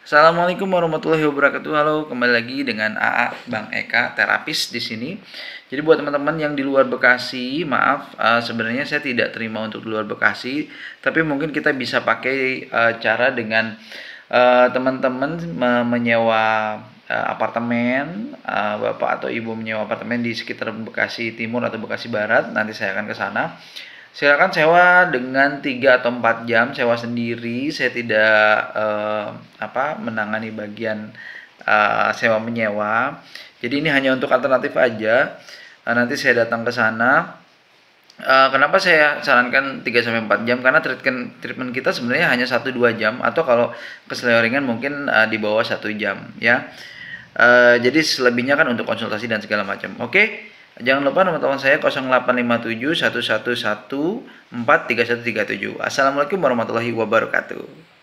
Assalamualaikum warahmatullahi wabarakatuh. Halo, kembali lagi dengan AA Bang Eka terapis di sini. Jadi buat teman-teman yang di luar Bekasi, maaf eh, sebenarnya saya tidak terima untuk di luar Bekasi, tapi mungkin kita bisa pakai eh, cara dengan eh, teman-teman menyewa apartemen, Bapak atau Ibu menyewa apartemen di sekitar Bekasi Timur atau Bekasi Barat. Nanti saya akan ke sana silakan sewa dengan 3 atau 4 jam sewa sendiri saya tidak eh, apa menangani bagian eh, sewa menyewa jadi ini hanya untuk alternatif aja eh, nanti saya datang ke sana eh, kenapa saya sarankan 3 sampai 4 jam karena treatment treatment kita sebenarnya hanya 1 2 jam atau kalau keseleringan mungkin eh, di bawah 1 jam ya eh, jadi selebihnya kan untuk konsultasi dan segala macam oke okay? Jangan lupa nomor telepon saya 0857 111 43137. Assalamualaikum warahmatullahi wabarakatuh.